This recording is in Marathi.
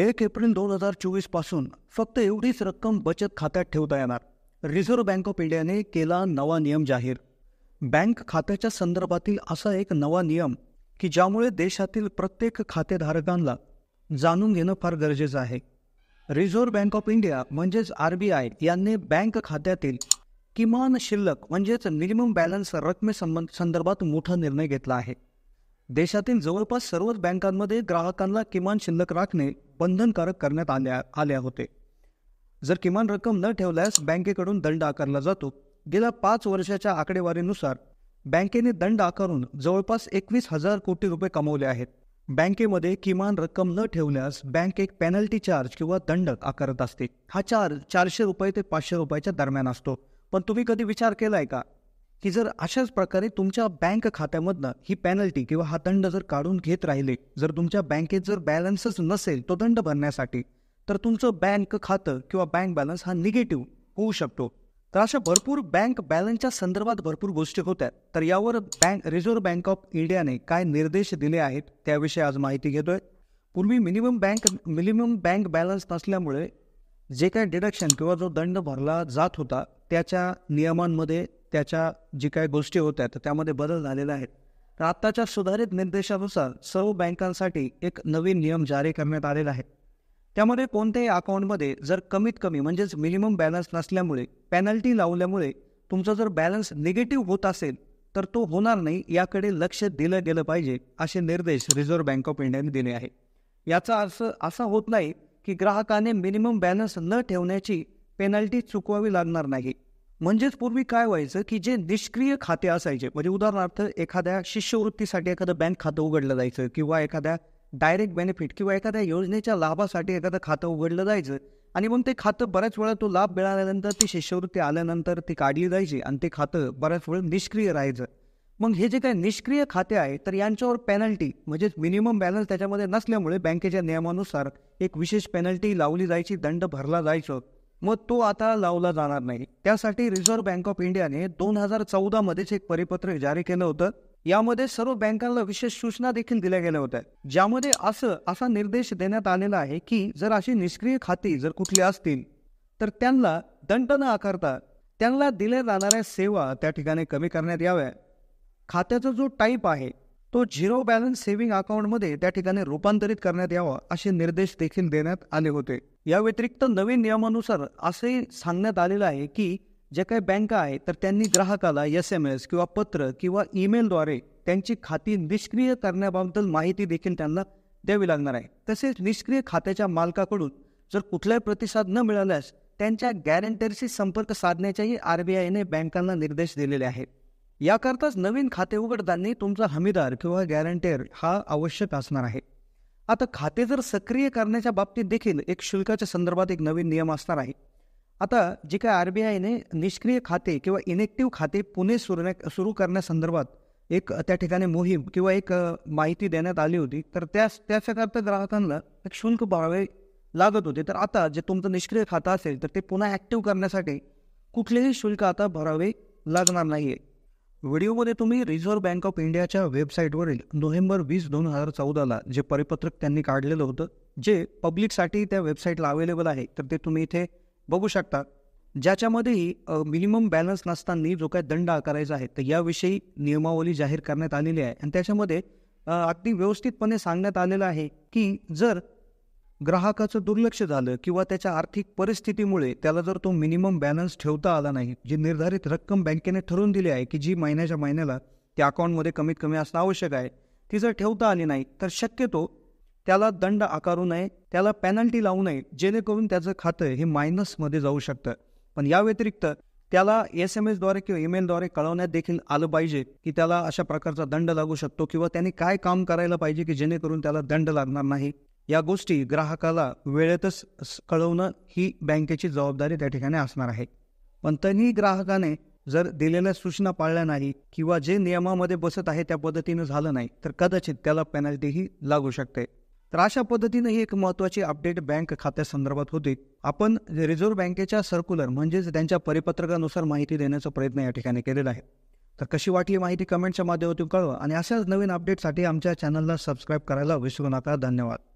एक एप्रिल दोन हजार चोवीस पासून फक्त एवढीच रक्कम बचत खात्यात ठेवता येणार रिझर्व्ह बँक ऑफ इंडियाने केला नवा नियम जाहीर बँक खात्याच्या संदर्भातील असा एक नवा नियम की ज्यामुळे देशातील प्रत्येक खातेधारकांना जाणून घेणं फार गरजेचं आहे रिझर्व्ह बँक ऑफ इंडिया म्हणजेच आर बी आय यांनी बँक खात्यातील किमान शिल्लक म्हणजेच मिनिमम बॅलन्स रकमेसंबंध संदर्भात मोठा निर्णय घेतला आहे देशातील जवळपास सर्वच बँकांमध्ये ग्राहकांना किमान शिल्लक राखणे बंधनकारक करण्यात आल्या आल्या होते जर किमान रक्कम न ठेवल्यास बँकेकडून दंड आकारला जातो गेल्या पाच वर्षाच्या आकडेवारीनुसार बँकेने दंड आकारून जवळपास एकवीस हजार कोटी रुपये कमवले आहेत बँकेमध्ये किमान रक्कम न ठेवल्यास बँक एक पेनल्टी चार्ज किंवा दंड आकारत असते हा चार्ज चारशे रुपये ते पाचशे रुपयाच्या दरम्यान असतो पण तुम्ही कधी विचार केलाय का की जर अशाच प्रकारे तुमच्या बँक खात्यामधनं ही पॅनल्टी किंवा हा दंड जर काढून घेत राहिले जर तुमच्या बँकेत जर बॅलन्सच नसेल तो दंड भरण्यासाठी तर तुमचं बँक खातं किंवा बँक बॅलन्स हा निगेटिव्ह होऊ शकतो तर अशा भरपूर बँक बॅलन्सच्या संदर्भात भरपूर गोष्टी होत्या तर यावर बँक रिझर्व्ह बँक ऑफ इंडियाने काय निर्देश दिले आहेत त्याविषयी आज माहिती घेतोय पूर्वी minimum bank minimum bank balance नसल्यामुळे जे काय डिडक्शन किंवा जो दंड भरला जात होता त्याच्या नियमांमध्ये त्याच्या जी काही गोष्टी होत्या तर त्यामध्ये बदल झालेला आहे तर आत्ताच्या सुधारित निर्देशानुसार सर्व बँकांसाठी एक नवीन नियम जारी करण्यात आलेला आहे त्यामध्ये कोणत्याही अकाउंटमध्ये जर कमीत कमी म्हणजेच मिनिमम बॅलन्स नसल्यामुळे पॅनल्टी लावल्यामुळे तुमचा जर बॅलन्स निगेटिव्ह होत असेल तर तो होणार नाही याकडे लक्ष दिलं गेलं पाहिजे असे निर्देश रिझर्व्ह बँक ऑफ इंडियाने दिले आहे याचा अर्थ असा होत नाही की ग्राहकाने मिनिमम बॅलन्स न ठेवण्याची पेनल्टी चुकवावी लागणार नाही म्हणजेच पूर्वी काय व्हायचं की जे निष्क्रिय खाते असायचे म्हणजे उदाहरणार्थ एखाद्या शिष्यवृत्तीसाठी एखादं बँक खातं उघडलं जायचं किंवा एखाद्या डायरेक्ट बेनिफिट किंवा एखाद्या योजनेच्या लाभासाठी एखादं खातं उघडलं जायचं आणि मग ते खातं बऱ्याच वेळा तो लाभ मिळाल्यानंतर ती शिष्यवृत्ती आल्यानंतर ती काढली जायची आणि ते खातं बऱ्याच वेळ निष्क्रिय राहायचं मग हे जे काही निष्क्रिय खाते आहे तर यांच्यावर पेनल्टी म्हणजेच मिनिमम बॅलन्स त्याच्यामध्ये नसल्यामुळे बँकेच्या नियमानुसार एक विशेष पेनल्टी लावली जायची दंड भरला जायचं मग तो आता लावला जाणार नाही त्यासाठी रिझर्व्ह बँक ऑफ इंडियाने दोन हजार मध्येच एक परिपत्रक जारी केलं होतं यामध्ये सर्व बँकांना विशेष सूचना देखील दिल्या गेल्या होत्या ज्यामध्ये असं असा निर्देश देण्यात आलेला आहे की जर अशी निष्क्रिय खाती जर कुठली असतील तर त्यांना दंड न आकारता त्यांना दिल्या जाणाऱ्या सेवा त्या ठिकाणी कमी करण्यात याव्या खात्याचा जो टाईप आहे तो झिरो बॅलन्स सेव्हिंग अकाउंटमध्ये त्या ठिकाणी रूपांतरित करण्यात यावा असे निर्देश देखील देण्यात आले होते या व्यतिरिक्त नवीन नियमानुसार असे सांगण्यात आलेलं आहे की जे काही बँका आहेत तर त्यांनी ग्राहकाला एस एम एस किंवा पत्र किंवा ईमेलद्वारे त्यांची खाती निष्क्रिय करण्याबद्दल माहिती देखील त्यांना द्यावी लागणार आहे तसेच निष्क्रिय खात्याच्या मालकाकडून जर कुठलाही प्रतिसाद न मिळाल्यास त्यांच्या गॅरंटरशी संपर्क साधण्याच्याही आर बी आयने बँकांना निर्देश दिलेले आहेत याकरताच नवीन खाते उघडताना तुमचा हमीदार किंवा गॅरंटेर हा आवश्यक असणार आहे आता खाते जर सक्रिय करण्याच्या बाबतीत देखील एक शुल्काच्या संदर्भात एक नवीन नियम असणार आहे आता जे काय आर बी आयने निष्क्रिय खाते किंवा इनेक्टिव्ह खाते पुणे सुरण्या सुरू करण्यासंदर्भात एक त्या ठिकाणी मोहीम किंवा एक माहिती देण्यात आली होती तर त्या त्याच्याकरता ग्राहकांना एक शुल्क भरावे लागत होते तर आता जे तुमचं निष्क्रिय खातं असेल तर ते पुन्हा ॲक्टिव्ह करण्यासाठी कुठलेही शुल्क आता भरावे लागणार नाही आहे व्हिडिओमध्ये तुम्ही रिझर्व्ह बँक ऑफ इंडियाच्या वेबसाईटवरील नोव्हेंबर वीस दोन हजार चौदाला जे परिपत्रक त्यांनी काढलेलं होतं जे पब्लिकसाठी त्या वेबसाईटला अवेलेबल आहे तर ते तुम्ही इथे बघू शकता ज्याच्यामध्येही मिनिमम बॅलन्स नसताना जो काय दंड आकारायचा आहे तर याविषयी नियमावली जाहीर करण्यात आलेली आहे आणि त्याच्यामध्ये अगदी व्यवस्थितपणे सांगण्यात आलेलं आहे की जर ग्राहकाचं दुर्लक्ष झालं किंवा त्याच्या आर्थिक परिस्थितीमुळे त्याला जर तो मिनिमम बॅलन्स ठेवता आला नाही जी निर्धारित रक्कम बँकेने ठरवून दिली आहे की जी महिन्याच्या महिन्याला त्या अकाउंटमध्ये कमीत कमी असणं आवश्यक आहे ती जर ठेवता आली नाही तर शक्यतो त्याला दंड आकारू नये त्याला पॅनल्टी लावू नये जेणेकरून त्याचं खातं हे मायनसमध्ये जाऊ शकतं पण या व्यतिरिक्त त्याला एस एम एसद्वारे किंवा ईमेलद्वारे कळवण्यात देखील आलं पाहिजे की त्याला अशा प्रकारचा दंड लागू शकतो किंवा त्याने काय काम करायला पाहिजे की जेणेकरून त्याला दंड लागणार नाही या गोष्टी ग्राहकाला वेळेतच कळवणं ही बँकेची जबाबदारी त्या ठिकाणी असणार आहे पण तरीही ग्राहकाने जर दिलेल्या सूचना पाळल्या नाही किंवा जे नियमामध्ये बसत आहे त्या पद्धतीनं झालं नाही तर कदाचित त्याला पेनल्टीही लागू शकते तर अशा पद्धतीनं ही एक महत्वाची अपडेट बँक खात्यासंदर्भात होती आपण रिझर्व्ह बँकेच्या सर्क्युलर म्हणजेच त्यांच्या परिपत्रकानुसार माहिती देण्याचा प्रयत्न या ठिकाणी केलेला आहे तर कशी वाटली माहिती कमेंटच्या माध्यमातून कळवा आणि अशाच नवीन अपडेटसाठी आमच्या चॅनलला सबस्क्राईब करायला विसरू नका धन्यवाद